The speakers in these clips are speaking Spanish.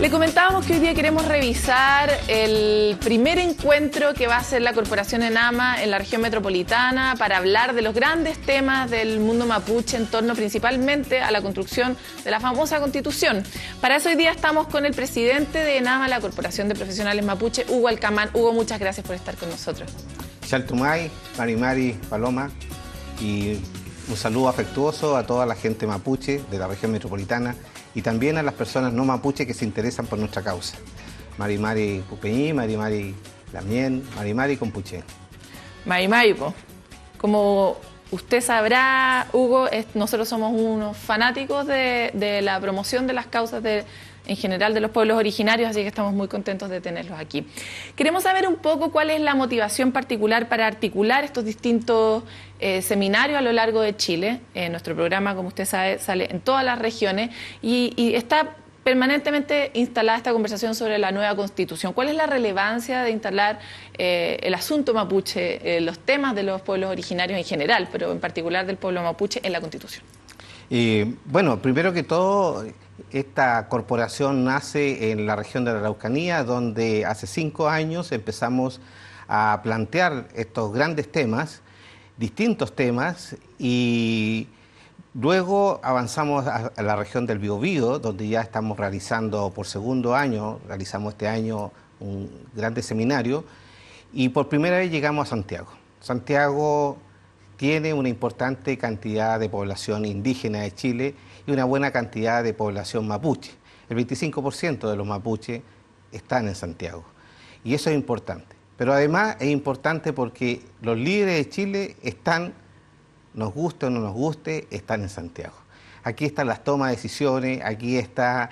Le comentábamos que hoy día queremos revisar el primer encuentro que va a hacer la Corporación Enama en la región metropolitana para hablar de los grandes temas del mundo mapuche en torno principalmente a la construcción de la famosa constitución. Para eso hoy día estamos con el presidente de Enama, la Corporación de Profesionales Mapuche, Hugo Alcamán. Hugo, muchas gracias por estar con nosotros. Chaltumay, Marimari, Paloma y un saludo afectuoso a toda la gente mapuche de la región metropolitana y también a las personas no mapuche que se interesan por nuestra causa. ...Mari Marimari Mari Mari Lamien, Marimari Compuche. Marimari, como usted sabrá, Hugo, nosotros somos unos fanáticos de, de la promoción de las causas de en general de los pueblos originarios, así que estamos muy contentos de tenerlos aquí. Queremos saber un poco cuál es la motivación particular para articular estos distintos eh, seminarios a lo largo de Chile. Eh, nuestro programa, como usted sabe, sale en todas las regiones y, está permanentemente instalada esta conversación sobre la nueva constitución. ¿Cuál es la relevancia de instalar eh, el asunto mapuche, los temas de los pueblos originarios en general, pero en particular del pueblo mapuche en la constitución? bueno, primero que todo, esta corporación nace en la región de la Araucanía, donde hace cinco años empezamos a plantear estos grandes temas, distintos temas, y luego avanzamos a, la región del Biobío, donde ya estamos realizando por segundo año, realizamos este año un grande seminario, y por primera vez llegamos a Santiago. Santiago tiene una importante cantidad de población indígena de Chile y una buena cantidad de población mapuche. El 25% de los mapuches están en Santiago. Y eso es importante. Pero además es importante porque los líderes de Chile están, nos guste o no nos guste, están en Santiago. Aquí están las tomas de decisiones, aquí está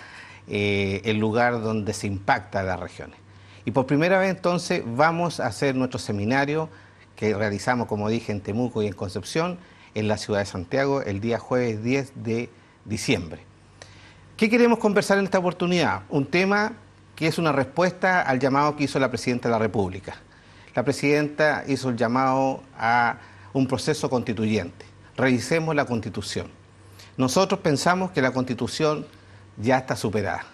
eh, el lugar donde se impacta las regiones. Y por primera vez entonces vamos a hacer nuestro seminario que realizamos, como dije, en Temuco y en Concepción, en la ciudad de Santiago, el día jueves 10 de diciembre. ¿Qué queremos conversar en esta oportunidad? Un tema que es una respuesta al llamado que hizo la Presidenta de la República. La Presidenta hizo el llamado a un proceso constituyente. Revisemos la Constitución. Nosotros pensamos que la Constitución ya está superada.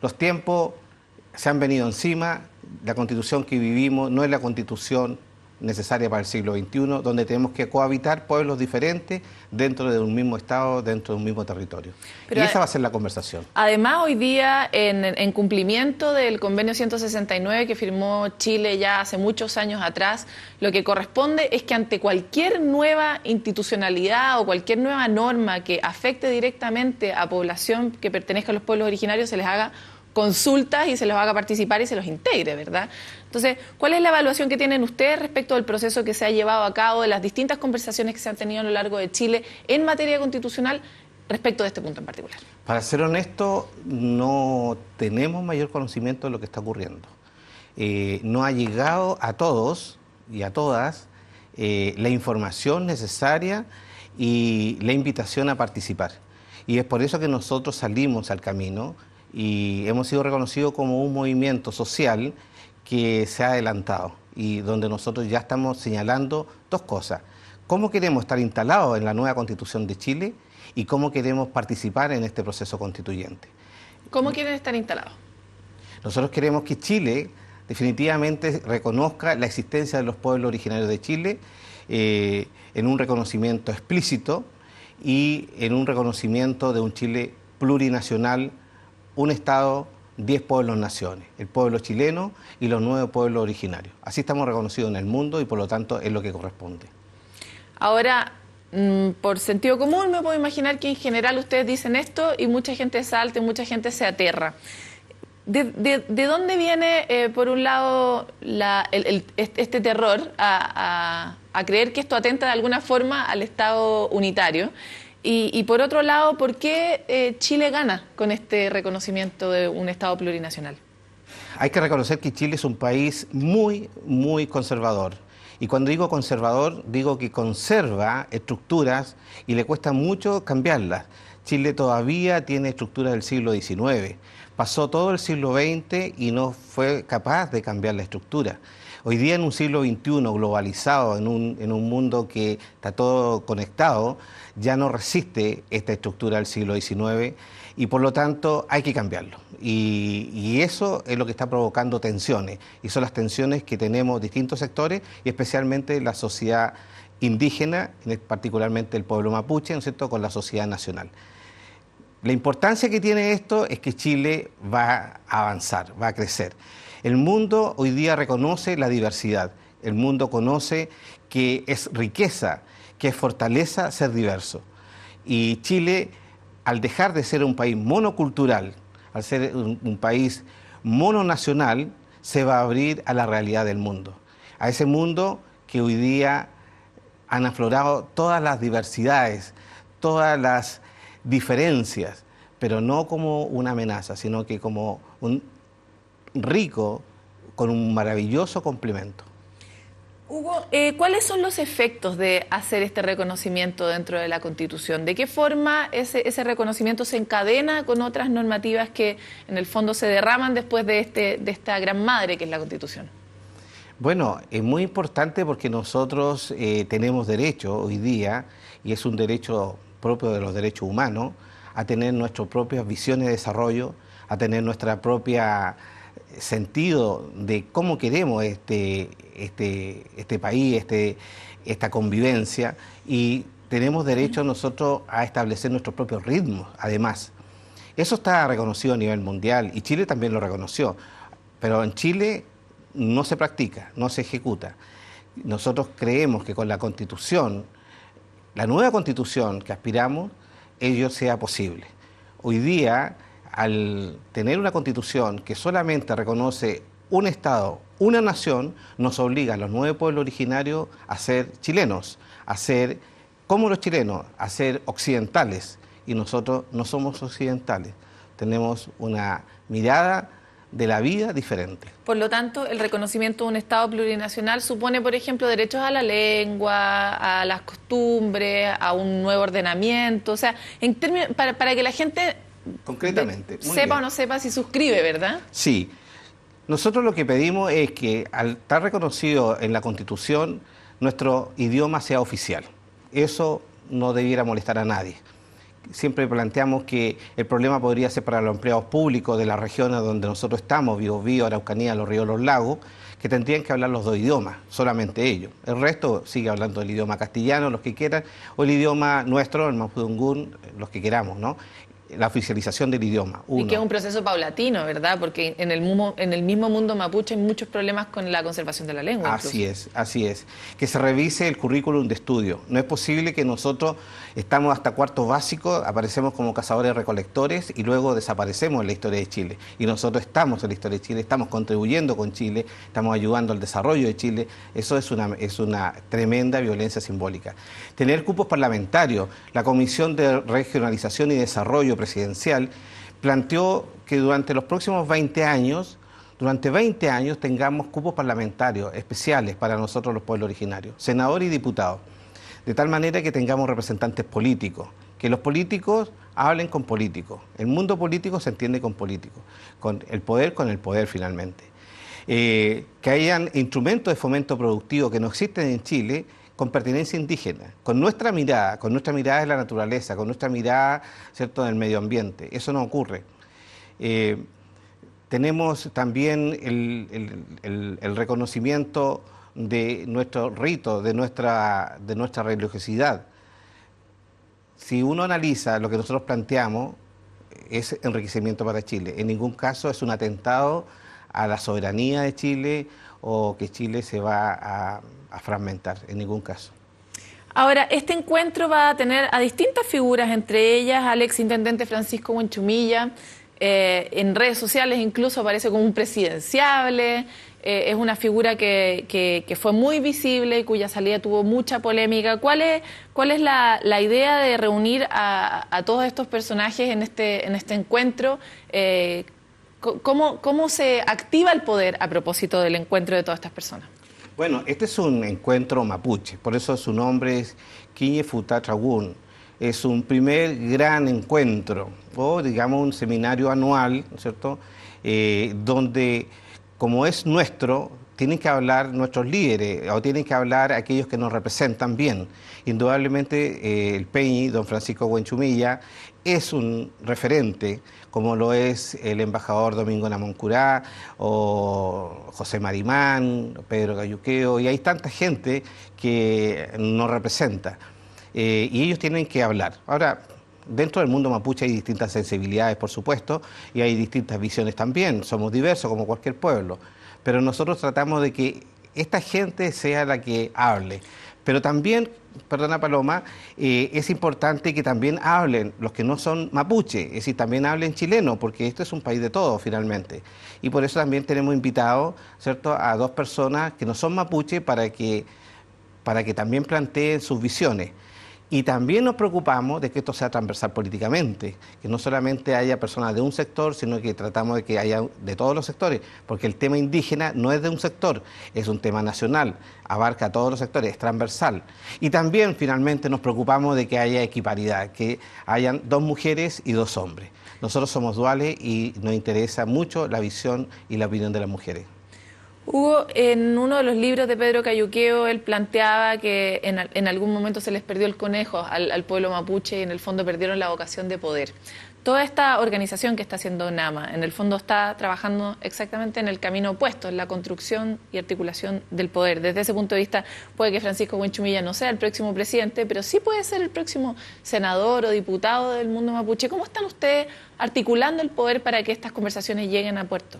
Los tiempos se han venido encima, la Constitución que vivimos no es la Constitución necesaria para el siglo XXI, donde tenemos que cohabitar pueblos diferentes dentro de un mismo Estado, dentro de un mismo territorio. y esa va a ser la conversación. Además, hoy día, en, en, cumplimiento del convenio 169 que firmó Chile ya hace muchos años atrás, lo que corresponde es que ante cualquier nueva institucionalidad o cualquier nueva norma que afecte directamente a población que pertenezca a los pueblos originarios, se les haga consultas y se los haga participar y se los integre, ¿verdad? Entonces, ¿cuál es la evaluación que tienen ustedes respecto del proceso que se ha llevado a cabo, de las distintas conversaciones que se han tenido a lo largo de Chile en materia constitucional respecto de este punto en particular? Para ser honesto, no tenemos mayor conocimiento de lo que está ocurriendo. Eh, no ha llegado a todos y a todas eh, la información necesaria y la invitación a participar. Y es por eso que nosotros salimos al camino y hemos sido reconocidos como un movimiento social que se ha adelantado y donde nosotros ya estamos señalando dos cosas. ¿Cómo queremos estar instalados en la nueva constitución de Chile y cómo queremos participar en este proceso constituyente? ¿Cómo quieren estar instalados? Nosotros queremos que Chile definitivamente reconozca la existencia de los pueblos originarios de Chile eh, en un reconocimiento explícito y en un reconocimiento de un Chile plurinacional un Estado, diez pueblos-naciones, el pueblo chileno y los nueve pueblos originarios. Así estamos reconocidos en el mundo y por lo tanto es lo que corresponde. Ahora, mm, por sentido común, me puedo imaginar que en general ustedes dicen esto y mucha gente salta y mucha gente se aterra. ¿De, dónde viene, eh, por un lado, este terror a creer que esto atenta de alguna forma al Estado unitario? Y, por otro lado, ¿por qué eh, Chile gana con este reconocimiento de un Estado plurinacional? Hay que reconocer que Chile es un país muy, muy conservador. Y cuando digo conservador, digo que conserva estructuras y le cuesta mucho cambiarlas. Chile todavía tiene estructuras del siglo XIX. Pasó todo el siglo XX y no fue capaz de cambiar la estructura. Hoy día en un siglo XXI globalizado, en un, mundo que está todo conectado, ya no resiste esta estructura del siglo XIX y por lo tanto hay que cambiarlo. Y, eso es lo que está provocando tensiones, y son las tensiones que tenemos distintos sectores y especialmente la sociedad indígena, particularmente el pueblo mapuche, ¿no cierto?, con la sociedad nacional. La importancia que tiene esto es que Chile va a avanzar, va a crecer. El mundo hoy día reconoce la diversidad, el mundo conoce que es riqueza, que es fortaleza ser diverso. Y Chile, al dejar de ser un país monocultural, al ser un, país mononacional, se va a abrir a la realidad del mundo, a ese mundo que hoy día han aflorado todas las diversidades, todas las diferencias, pero no como una amenaza, sino que como un rico con un maravilloso complemento. Hugo, eh, ¿cuáles son los efectos de hacer este reconocimiento dentro de la Constitución? ¿De qué forma ese, reconocimiento se encadena con otras normativas que en el fondo se derraman después de, este, de esta gran madre que es la Constitución? Bueno, es muy importante porque nosotros eh, tenemos derecho hoy día, y es un derecho propio de los derechos humanos, a tener nuestras propias visiones de desarrollo, a tener nuestra propia sentido de cómo queremos este, este, este país, este, esta convivencia, y tenemos derecho nosotros a establecer nuestros propios ritmos, además. Eso está reconocido a nivel mundial y Chile también lo reconoció, pero en Chile no se practica, no se ejecuta. Nosotros creemos que con la constitución, la nueva constitución que aspiramos, ello sea posible. Hoy día al tener una constitución que solamente reconoce un Estado, una nación, nos obliga a los nueve pueblos originarios a ser chilenos, a ser como los chilenos, a ser occidentales. Y nosotros no somos occidentales, tenemos una mirada de la vida diferente. Por lo tanto, el reconocimiento de un Estado plurinacional supone, por ejemplo, derechos a la lengua, a las costumbres, a un nuevo ordenamiento. O sea, para que la gente Concretamente. sepa o no sepa si suscribe, ¿verdad? Sí. Nosotros lo que pedimos es que al estar reconocido en la Constitución, nuestro idioma sea oficial. Eso no debiera molestar a nadie. Siempre planteamos que el problema podría ser para los empleados públicos de las regiones donde nosotros estamos, Biobío, Araucanía, Los Ríos, Los Lagos, que tendrían que hablar los dos idiomas, solamente ellos. El resto sigue hablando el idioma castellano, los que quieran, o el idioma nuestro, el mapudungún, los que queramos, ¿no? la oficialización del idioma. Y que es un proceso paulatino, ¿verdad? Porque en el, mismo mundo mapuche hay muchos problemas con la conservación de la lengua. Así es, así es. Que se revise el currículum de estudio. No es posible que nosotros estamos hasta cuarto básico, aparecemos como cazadores recolectores y luego desaparecemos en la historia de Chile. Y nosotros estamos en la historia de Chile, estamos contribuyendo con Chile, estamos ayudando al desarrollo de Chile. Eso es una, es una tremenda violencia simbólica. Tener cupos parlamentarios, la Comisión de Regionalización y Desarrollo presidencial, planteó que durante los próximos 20 años, durante 20 años tengamos cupos parlamentarios especiales para nosotros los pueblos originarios, senadores y diputados, de tal manera que tengamos representantes políticos, que los políticos hablen con políticos, el mundo político se entiende con políticos, con el poder con el poder finalmente. Eh, que hayan instrumentos de fomento productivo que no existen en Chile con pertinencia indígena, con nuestra mirada, con nuestra mirada de la naturaleza, con nuestra mirada ¿cierto? del medio ambiente. Eso no ocurre. Eh, tenemos también el, reconocimiento de nuestro rito, de nuestra, de nuestra religiosidad. Si uno analiza lo que nosotros planteamos, es enriquecimiento para Chile. En ningún caso es un atentado a la soberanía de Chile o que Chile se va a, a fragmentar en ningún caso. Ahora, este encuentro va a tener a distintas figuras, entre ellas al exintendente Francisco Buenchumilla, eh, en redes sociales incluso aparece como un presidenciable, eh, es una figura que, fue muy visible y cuya salida tuvo mucha polémica. ¿Cuál es, cuál es la, idea de reunir a, todos estos personajes en este, en este encuentro? Eh, ¿Cómo se activa el poder a propósito del encuentro de todas estas personas? Bueno, este es un encuentro mapuche, por eso su nombre es Quiñe Futatragun. Es un primer gran encuentro, o digamos un seminario anual, ¿cierto? Eh, donde, como es nuestro, tienen que hablar nuestros líderes eh, o tienen que hablar aquellos que nos representan bien. Indudablemente eh, el Peñi, don Francisco Buenchumilla, es un referente, como lo es el embajador Domingo Namoncurá o José Marimán, Pedro Gayuqueo, y hay tanta gente que nos representa. Eh, y ellos tienen que hablar. Ahora, dentro del mundo mapuche hay distintas sensibilidades, por supuesto, y hay distintas visiones también. Somos diversos como cualquier pueblo pero nosotros tratamos de que esta gente sea la que hable. Pero también, perdona Paloma, eh, es importante que también hablen los que no son mapuche, es decir, también hablen chileno, porque esto es un país de todos finalmente. Y por eso también tenemos invitado, ¿cierto?, a dos personas que no son mapuche para para que también planteen sus visiones. Y también nos preocupamos de que esto sea transversal políticamente, que no solamente haya personas de un sector, sino que tratamos de que haya de todos los sectores, porque el tema indígena no es de un sector, es un tema nacional, abarca a todos los sectores, es transversal. Y también finalmente nos preocupamos de que haya equiparidad, que hayan dos mujeres y dos hombres. Nosotros somos duales y nos interesa mucho la visión y la opinión de las mujeres. Hugo, en uno de los libros de Pedro Cayuqueo, él planteaba que en, algún momento se les perdió el conejo al, al, pueblo mapuche y en el fondo perdieron la vocación de poder. Toda esta organización que está haciendo NAMA, en el fondo está trabajando exactamente en el camino opuesto, en la construcción y articulación del poder. Desde ese punto de vista, puede que Francisco Buenchumilla no sea el próximo presidente, pero sí puede ser el próximo senador o diputado del mundo mapuche. ¿Cómo están ustedes articulando el poder para que estas conversaciones lleguen a puerto?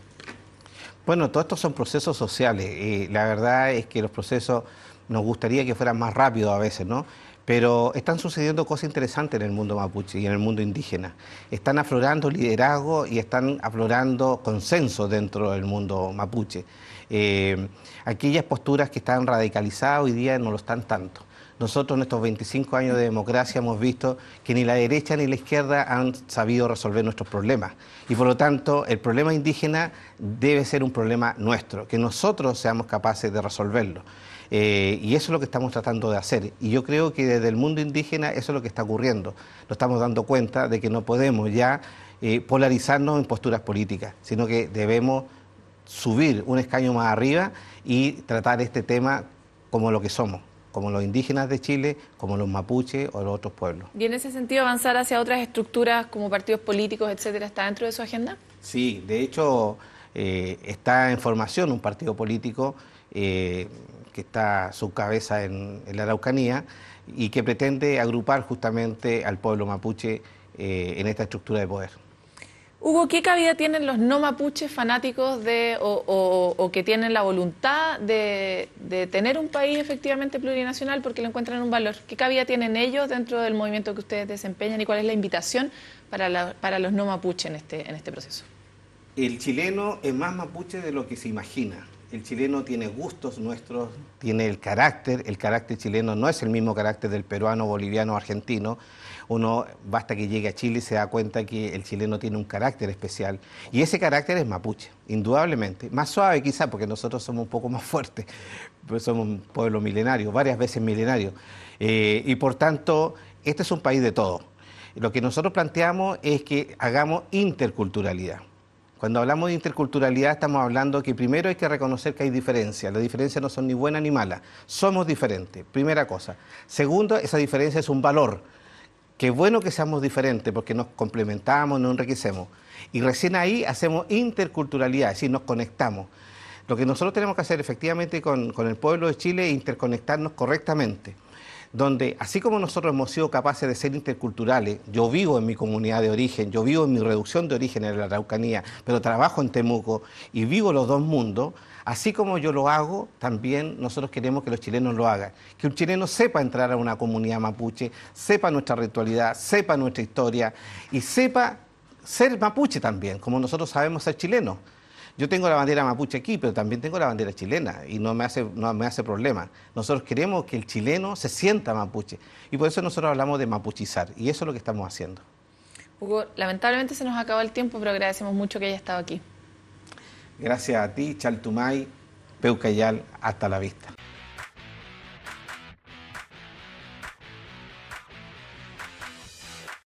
Bueno, todos estos son procesos sociales. la verdad es que los procesos nos gustaría que fueran más rápidos a veces, ¿no? Pero están sucediendo cosas interesantes en el mundo mapuche y en el mundo indígena. Están aflorando liderazgo y están aflorando consenso dentro del mundo mapuche. Eh, aquellas posturas que están radicalizadas hoy día no lo están tanto. Nosotros en estos 25 años de democracia hemos visto que ni la derecha ni la izquierda han sabido resolver nuestros problemas. Y por lo tanto, el problema indígena debe ser un problema nuestro, que nosotros seamos capaces de resolverlo. Eh, y eso es lo que estamos tratando de hacer. Y yo creo que desde el mundo indígena eso es lo que está ocurriendo. Nos estamos dando cuenta de que no podemos ya eh, polarizarnos en posturas políticas, sino que debemos subir un escaño más arriba y tratar este tema como lo que somos como los indígenas de Chile, como los mapuches o los otros pueblos. ¿Y en ese sentido avanzar hacia otras estructuras como partidos políticos, etcétera, está dentro de su agenda? Sí, de hecho eh, está en formación un partido político eh, que está su cabeza en, la Araucanía y que pretende agrupar justamente al pueblo mapuche eh, en esta estructura de poder. Hugo, ¿qué cabida tienen los no mapuches fanáticos de, o, que tienen la voluntad de, tener un país efectivamente plurinacional porque lo encuentran un valor? ¿Qué cabida tienen ellos dentro del movimiento que ustedes desempeñan y cuál es la invitación para, para los no mapuches en este, en este proceso? El chileno es más mapuche de lo que se imagina el chileno tiene gustos nuestros, tiene el carácter, el carácter chileno no es el mismo carácter del peruano, boliviano, argentino. Uno basta que llegue a Chile y se da cuenta que el chileno tiene un carácter especial y ese carácter es mapuche, indudablemente, más suave quizá porque nosotros somos un poco más fuertes, pues somos un pueblo milenario, varias veces milenario. Eh, y por tanto, este es un país de todo. Lo que nosotros planteamos es que hagamos interculturalidad cuando hablamos de interculturalidad estamos hablando que primero hay que reconocer que hay diferencias. Las diferencias no son ni buenas ni malas. Somos diferentes, primera cosa. Segundo, esa diferencia es un valor. Qué bueno que seamos diferentes porque nos complementamos, nos enriquecemos. Y recién ahí hacemos interculturalidad, es decir, nos conectamos. Lo que nosotros tenemos que hacer efectivamente con, con el pueblo de Chile es interconectarnos correctamente donde así como nosotros hemos sido capaces de ser interculturales, yo vivo en mi comunidad de origen, yo vivo en mi reducción de origen en la Araucanía, pero trabajo en Temuco y vivo los dos mundos, así como yo lo hago, también nosotros queremos que los chilenos lo hagan, que un chileno sepa entrar a una comunidad mapuche, sepa nuestra ritualidad, sepa nuestra historia y sepa ser mapuche también, como nosotros sabemos ser chilenos. Yo tengo la bandera mapuche aquí, pero también tengo la bandera chilena y no me hace, problema. Nosotros queremos que el chileno se sienta mapuche y por eso nosotros hablamos de mapuchizar y eso es lo que estamos haciendo. Hugo, lamentablemente se nos acabó el tiempo, pero agradecemos mucho que haya estado aquí. Gracias a ti, Chaltumay, Peucayal, hasta la vista.